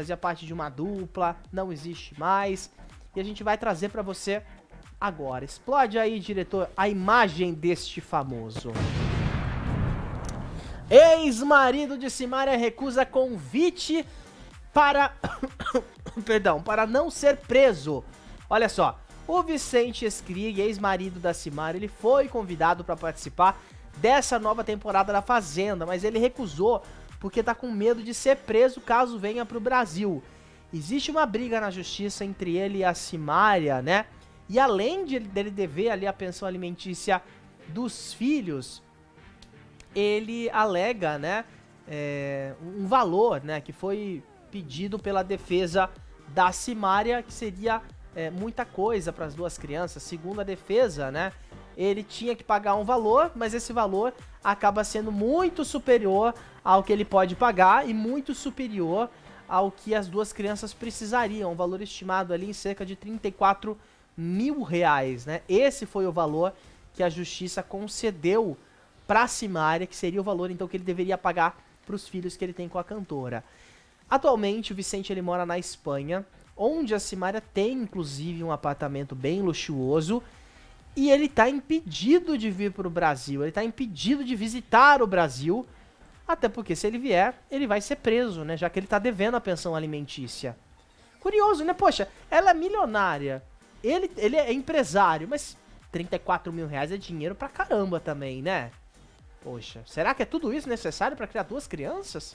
fazia parte de uma dupla, não existe mais. E a gente vai trazer para você agora. Explode aí, diretor, a imagem deste famoso. Ex-marido de Simária recusa convite para perdão, para não ser preso. Olha só, o Vicente Skrig, ex-marido da Simária, ele foi convidado para participar dessa nova temporada da Fazenda, mas ele recusou porque está com medo de ser preso caso venha para o Brasil. Existe uma briga na justiça entre ele e a Simária, né? E além de ele dever ali a pensão alimentícia dos filhos, ele alega, né, é, um valor, né, que foi pedido pela defesa da Simária, que seria é, muita coisa para as duas crianças. Segundo a defesa, né, ele tinha que pagar um valor, mas esse valor acaba sendo muito superior ao que ele pode pagar e muito superior ao que as duas crianças precisariam. Um valor estimado ali em cerca de 34 mil reais, né? Esse foi o valor que a justiça concedeu para Simária, que seria o valor então que ele deveria pagar para os filhos que ele tem com a cantora. Atualmente, o Vicente ele mora na Espanha, onde a Simária tem inclusive um apartamento bem luxuoso e ele está impedido de vir para o Brasil, ele está impedido de visitar o Brasil, até porque se ele vier, ele vai ser preso, né? Já que ele está devendo a pensão alimentícia. Curioso, né? Poxa, ela é milionária, ele, ele é empresário, mas 34 mil reais é dinheiro pra caramba também, né? Poxa, será que é tudo isso necessário para criar duas crianças?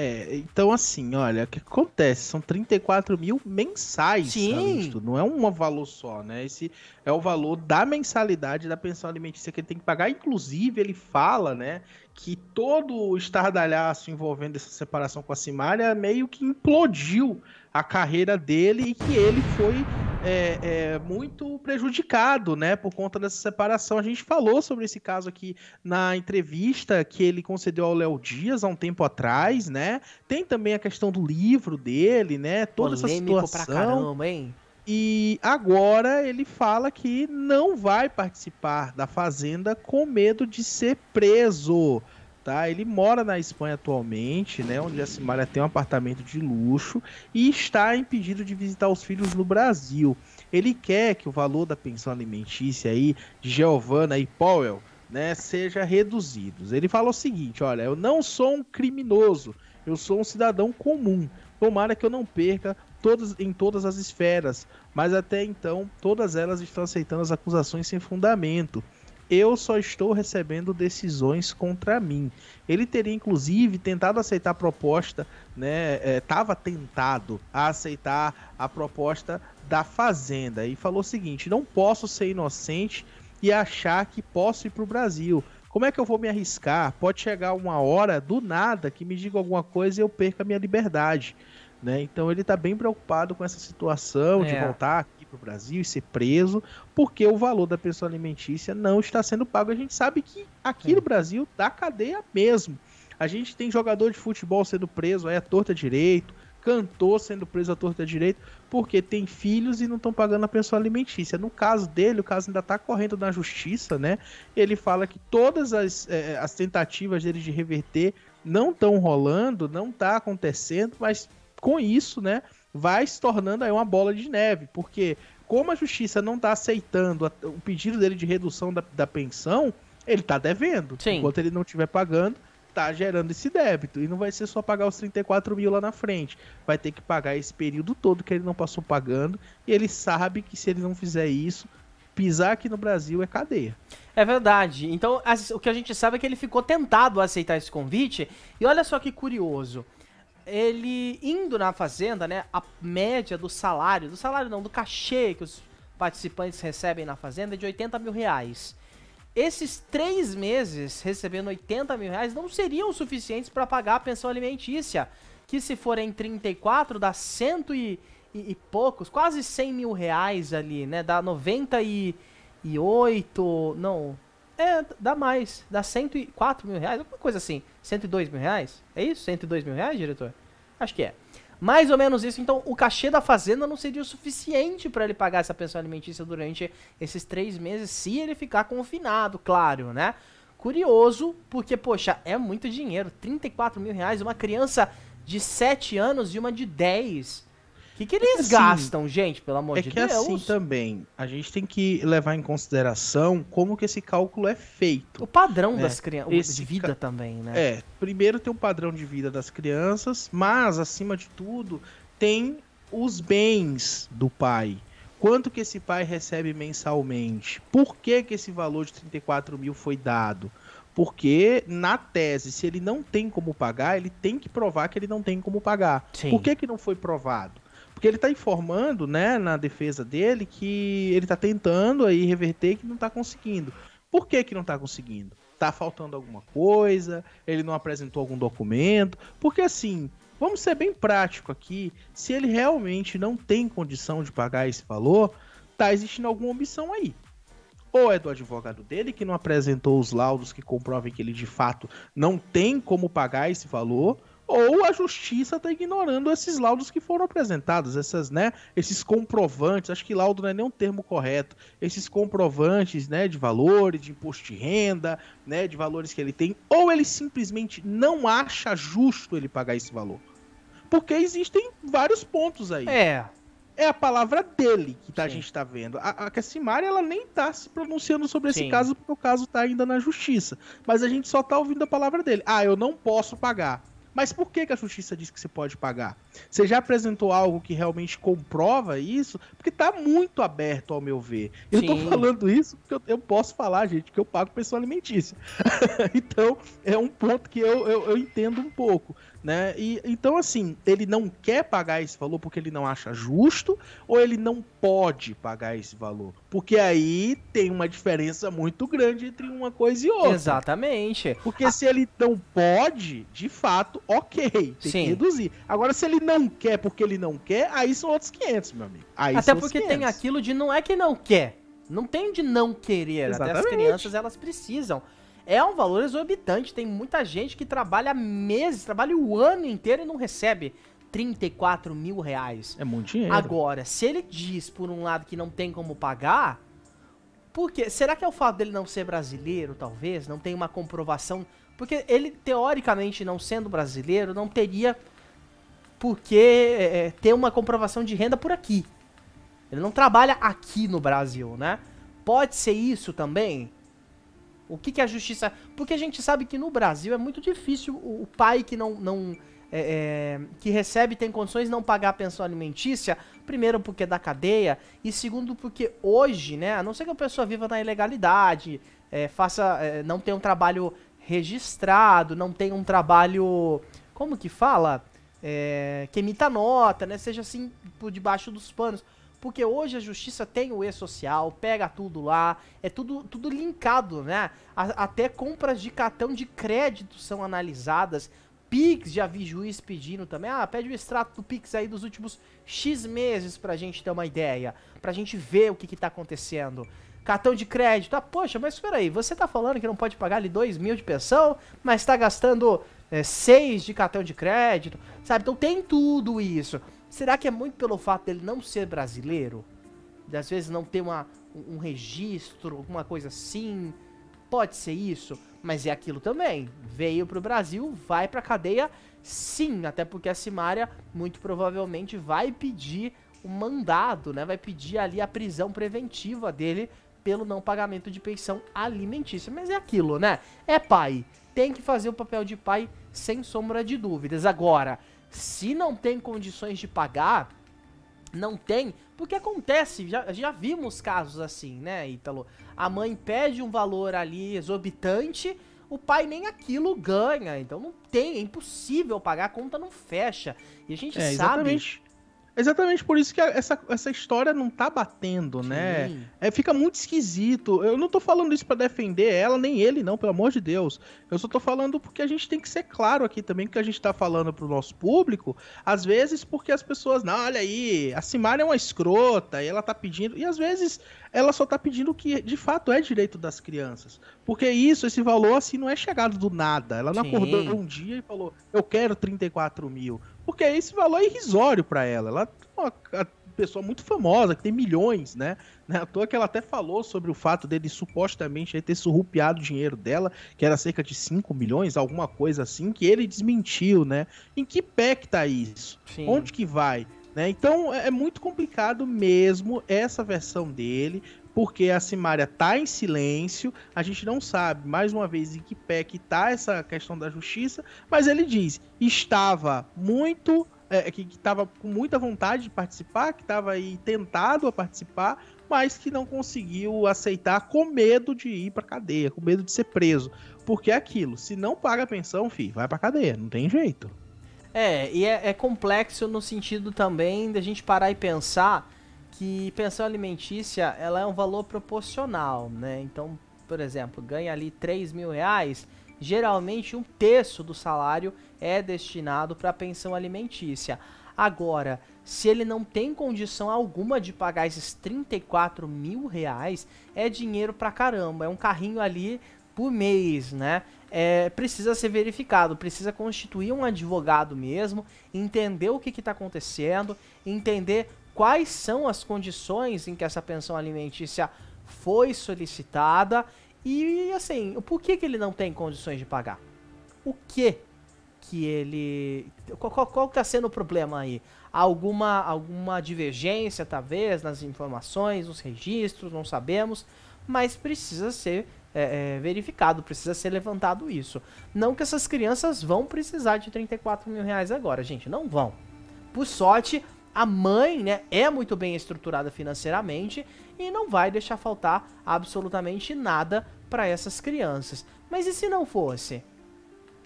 É, então assim, olha, o que acontece? São 34 mil mensais, Sim. não é um valor só, né? Esse é o valor da mensalidade da pensão alimentícia que ele tem que pagar. Inclusive, ele fala, né, que todo o estardalhaço envolvendo essa separação com a Simária meio que implodiu a carreira dele e que ele foi é, é, muito prejudicado, né, por conta dessa separação. A gente falou sobre esse caso aqui na entrevista que ele concedeu ao Léo Dias há um tempo atrás, né? Tem também a questão do livro dele, né? Toda Polêmico essa situação. Pra caramba, hein? E agora ele fala que não vai participar da Fazenda com medo de ser preso tá? Ele mora na Espanha atualmente, né? Onde a Simaria tem um apartamento de luxo e está impedido de visitar os filhos no Brasil. Ele quer que o valor da pensão alimentícia aí de Giovanna e Powell, né, seja reduzidos. Ele falou o seguinte, olha, eu não sou um criminoso, eu sou um cidadão comum. Tomara que eu não perca todos, em todas as esferas, mas até então todas elas estão aceitando as acusações sem fundamento eu só estou recebendo decisões contra mim. Ele teria, inclusive, tentado aceitar a proposta, né? Estava é, tentado a aceitar a proposta da Fazenda e falou o seguinte: não posso ser inocente e achar que posso ir para o Brasil. Como é que eu vou me arriscar? Pode chegar uma hora do nada que me diga alguma coisa e eu perca a minha liberdade. Né? Então ele está bem preocupado com essa situação é. de voltar para o Brasil e ser preso, porque o valor da pessoa alimentícia não está sendo pago. A gente sabe que aqui é. no Brasil dá cadeia mesmo. A gente tem jogador de futebol sendo preso aí à torta direito, cantor sendo preso à torta direito, porque tem filhos e não estão pagando a pensão alimentícia. No caso dele, o caso ainda está correndo na justiça, né? Ele fala que todas as, é, as tentativas dele de reverter não estão rolando, não está acontecendo, mas com isso, né? vai se tornando aí uma bola de neve, porque como a justiça não está aceitando o pedido dele de redução da, da pensão, ele está devendo. Sim. Enquanto ele não estiver pagando, está gerando esse débito. E não vai ser só pagar os 34 mil lá na frente. Vai ter que pagar esse período todo que ele não passou pagando. E ele sabe que se ele não fizer isso, pisar aqui no Brasil é cadeia. É verdade. Então, o que a gente sabe é que ele ficou tentado a aceitar esse convite. E olha só que curioso ele indo na fazenda, né, a média do salário, do salário não, do cachê que os participantes recebem na fazenda é de 80 mil reais. Esses três meses recebendo 80 mil reais não seriam suficientes para pagar a pensão alimentícia, que se for em 34 dá cento e, e, e poucos, quase 100 mil reais ali, né, dá 98, não, é, dá mais. Dá 104 mil reais, alguma coisa assim. 102 mil reais? É isso? 102 mil reais, diretor? Acho que é. Mais ou menos isso. Então, o cachê da Fazenda não seria o suficiente para ele pagar essa pensão alimentícia durante esses três meses, se ele ficar confinado, claro, né? Curioso, porque, poxa, é muito dinheiro. 34 mil reais, uma criança de 7 anos e uma de 10 que, que eles é assim, gastam, gente, pelo amor é de que é assim Deus? assim também, a gente tem que levar em consideração como que esse cálculo é feito. O padrão né? das crianças, de vida ca... também, né? É, primeiro tem o padrão de vida das crianças, mas, acima de tudo, tem os bens do pai. Quanto que esse pai recebe mensalmente? Por que, que esse valor de 34 mil foi dado? Porque, na tese, se ele não tem como pagar, ele tem que provar que ele não tem como pagar. Sim. Por que, que não foi provado? Porque ele está informando, né, na defesa dele, que ele está tentando aí reverter que não está conseguindo. Por que, que não está conseguindo? Tá faltando alguma coisa? Ele não apresentou algum documento? Porque assim, vamos ser bem prático aqui, se ele realmente não tem condição de pagar esse valor, tá existindo alguma omissão aí. Ou é do advogado dele que não apresentou os laudos que comprovem que ele de fato não tem como pagar esse valor, ou a justiça está ignorando esses laudos que foram apresentados, essas, né, esses comprovantes, acho que laudo não é nem um termo correto, esses comprovantes, né, de valores, de imposto de renda, né, de valores que ele tem, ou ele simplesmente não acha justo ele pagar esse valor. Porque existem vários pontos aí. É, é a palavra dele que tá, a gente está vendo. A, a Cassimari, ela nem está se pronunciando sobre Sim. esse caso, porque o caso está ainda na justiça. Mas a gente só está ouvindo a palavra dele. Ah, eu não posso pagar. Mas por que, que a justiça diz que você pode pagar? Você já apresentou algo que realmente comprova isso? Porque está muito aberto, ao meu ver. Eu estou falando isso porque eu, eu, posso falar, gente, que eu pago pessoal alimentícia. então, é um ponto que eu, eu, eu entendo um pouco né? E então assim, ele não quer pagar esse valor porque ele não acha justo ou ele não pode pagar esse valor? Porque aí tem uma diferença muito grande entre uma coisa e outra. Exatamente. Porque ah. se ele não pode, de fato, OK, tem Sim. que reduzir. Agora se ele não quer porque ele não quer, aí são outros 500, meu amigo. Aí Até porque tem aquilo de não é que não quer, não tem de não querer. Exatamente. Até as crianças, elas precisam é um valor exorbitante. Tem muita gente que trabalha meses, trabalha o ano inteiro e não recebe 34 mil reais. É muito dinheiro. Agora, se ele diz, por um lado, que não tem como pagar, porque será que é o fato dele não ser brasileiro, talvez? Não tem uma comprovação? Porque ele, teoricamente, não sendo brasileiro, não teria por que é, é ter uma comprovação de renda por aqui. Ele não trabalha aqui no Brasil, né? Pode ser isso também? O que, que a justiça. Porque a gente sabe que no Brasil é muito difícil o, o pai que não. não é, é, que recebe tem condições de não pagar a pensão alimentícia, primeiro porque é da cadeia, e segundo porque hoje, né, a não ser que a pessoa viva na ilegalidade, é, faça, é, não tenha um trabalho registrado, não tenha um trabalho, como que fala? É, que emita nota, né, seja assim por debaixo dos panos. Porque hoje a justiça tem o e-social, pega tudo lá, é tudo, tudo linkado, né? A, até compras de cartão de crédito são analisadas. Pix, já vi juiz pedindo também. Ah, pede o extrato do Pix aí dos últimos X meses pra gente ter uma ideia. Pra gente ver o que, que tá acontecendo. Cartão de crédito. Ah, poxa, mas espera aí. Você tá falando que não pode pagar ali 2 mil de pensão, mas tá gastando 6 eh, é, de cartão de crédito, sabe? Então tem tudo isso. Será que é muito pelo fato dele não ser brasileiro? das vezes não ter uma, um registro, alguma coisa assim? Pode ser isso, mas é aquilo também. Veio pro Brasil, vai pra cadeia, sim, até porque a Simária muito provavelmente vai pedir o mandado, né? Vai pedir ali a prisão preventiva dele pelo não pagamento de pensão alimentícia. Mas é aquilo, né? É pai. Tem que fazer o papel de pai sem sombra de dúvidas. Agora, se não tem condições de pagar, não tem, porque acontece, já, já vimos casos assim, né, Ítalo? A mãe pede um valor ali exorbitante, o pai nem aquilo ganha, então não tem, é impossível pagar, a conta não fecha. E a gente é, sabe exatamente. Exatamente por isso que essa, essa história não tá batendo, né? É, fica muito esquisito. Eu não tô falando isso para defender ela, nem ele, não, pelo amor de Deus. Eu só tô falando porque a gente tem que ser claro aqui também que a gente tá falando pro nosso público, às vezes porque as pessoas, não, olha aí, a Simara é uma escrota e ela tá pedindo. E às vezes ela só tá pedindo o que de fato é direito das crianças. Porque isso, esse valor, assim, não é chegado do nada. Ela não Sim. acordou um dia e falou, eu quero 34 mil porque esse valor é irrisório para ela. Ela é uma pessoa muito famosa, que tem milhões, né? Na né? toa que ela até falou sobre o fato dele supostamente ter surrupiado o dinheiro dela, que era cerca de 5 milhões, alguma coisa assim, que ele desmentiu, né? Em que pé que tá isso? Sim. Onde que vai? Né? Então é, é muito complicado mesmo essa versão dele, porque a Simária tá em silêncio, a gente não sabe mais uma vez em que pé que tá essa questão da justiça, mas ele diz: estava muito. É, que estava com muita vontade de participar, que estava aí tentado a participar, mas que não conseguiu aceitar com medo de ir para cadeia, com medo de ser preso. Porque é aquilo, se não paga a pensão, filho, vai para cadeia, não tem jeito. É, e é, é complexo no sentido também da gente parar e pensar que pensão alimentícia ela é um valor proporcional, né? Então, por exemplo, ganha ali 3 mil reais, geralmente um terço do salário é destinado para pensão alimentícia. Agora, se ele não tem condição alguma de pagar esses 34 mil reais, é dinheiro pra caramba, é um carrinho ali por mês, né? É, precisa ser verificado, precisa constituir um advogado mesmo, entender o que está acontecendo, entender quais são as condições em que essa pensão alimentícia foi solicitada e, assim, por que que ele não tem condições de pagar. O que que ele... Qual, qual, qual tá sendo o problema aí? Alguma, alguma divergência, talvez, nas informações, nos registros, não sabemos, mas precisa ser é, é, verificado, precisa ser levantado isso. Não que essas crianças vão precisar de 34 mil reais agora, gente, não vão. Por sorte, a mãe, né, é muito bem estruturada financeiramente e não vai deixar faltar absolutamente nada para essas crianças. Mas e se não fosse?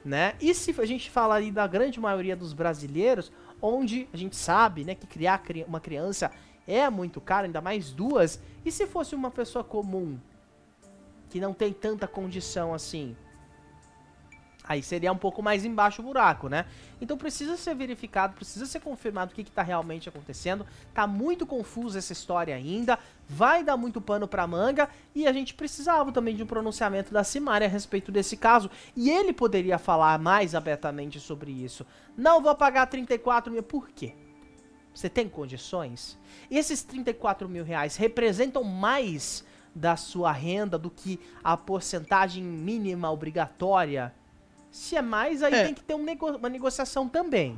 Né? E se a gente falar ali da grande maioria dos brasileiros, onde a gente sabe, né, que criar uma criança é muito caro, ainda mais duas, e se fosse uma pessoa comum que não tem tanta condição assim? aí seria um pouco mais embaixo o buraco, né? Então precisa ser verificado, precisa ser confirmado o que está realmente acontecendo. Tá muito confusa essa história ainda, vai dar muito pano para manga e a gente precisava também de um pronunciamento da Simaria a respeito desse caso. E ele poderia falar mais abertamente sobre isso. Não vou pagar 34 mil, por quê? Você tem condições? E esses 34 mil reais representam mais da sua renda do que a porcentagem mínima obrigatória se é mais, aí é. tem que ter um nego uma negociação também.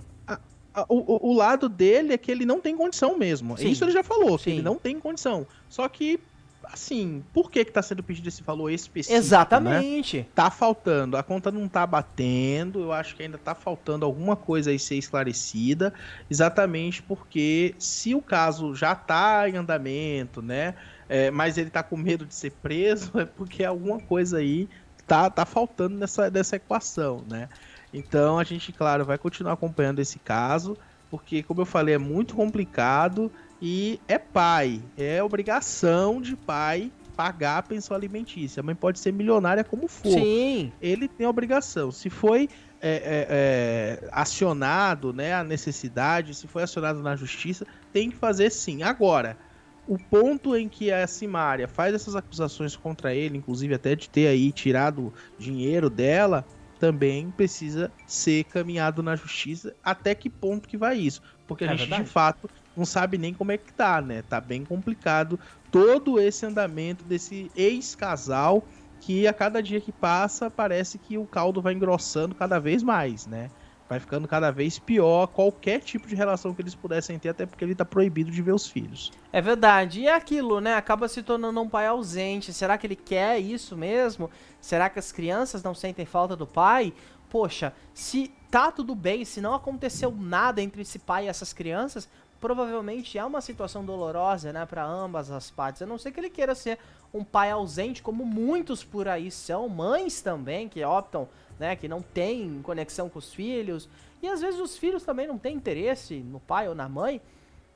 o, o, lado dele é que ele não tem condição mesmo. Sim. Isso ele já falou, que ele não tem condição. Só que, assim, por que que tá sendo pedido esse valor específico? Exatamente. Né? Tá faltando, a conta não tá batendo, eu acho que ainda tá faltando alguma coisa aí ser esclarecida, exatamente porque se o caso já tá em andamento, né, é, mas ele tá com medo de ser preso, é porque alguma coisa aí tá, tá faltando nessa, nessa equação, né? Então a gente, claro, vai continuar acompanhando esse caso, porque, como eu falei, é muito complicado e é pai, é obrigação de pai pagar a pensão alimentícia. A mãe pode ser milionária como for. Sim. Ele tem obrigação. Se foi é, é, é, acionado, né, a necessidade, se foi acionado na justiça, tem que fazer sim. Agora, o ponto em que a Simária faz essas acusações contra ele, inclusive até de ter aí tirado dinheiro dela, também precisa ser caminhado na justiça. Até que ponto que vai isso? Porque a é gente verdade? de fato não sabe nem como é que tá, né? Tá bem complicado todo esse andamento desse ex-casal que a cada dia que passa parece que o caldo vai engrossando cada vez mais, né? vai ficando cada vez pior qualquer tipo de relação que eles pudessem ter, até porque ele tá proibido de ver os filhos. É verdade. E é aquilo, né? Acaba se tornando um pai ausente. Será que ele quer isso mesmo? Será que as crianças não sentem falta do pai? Poxa, se tá tudo bem, se não aconteceu nada entre esse pai e essas crianças, provavelmente é uma situação dolorosa, né, para ambas as partes. A não ser que ele queira ser um pai ausente, como muitos por aí são, mães também que optam né, que não tem conexão com os filhos. E às vezes os filhos também não têm interesse no pai ou na mãe,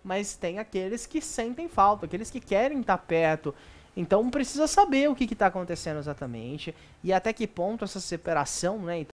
mas tem aqueles que sentem falta, aqueles que querem estar perto. Então precisa saber o que está acontecendo exatamente e até que ponto essa separação, né?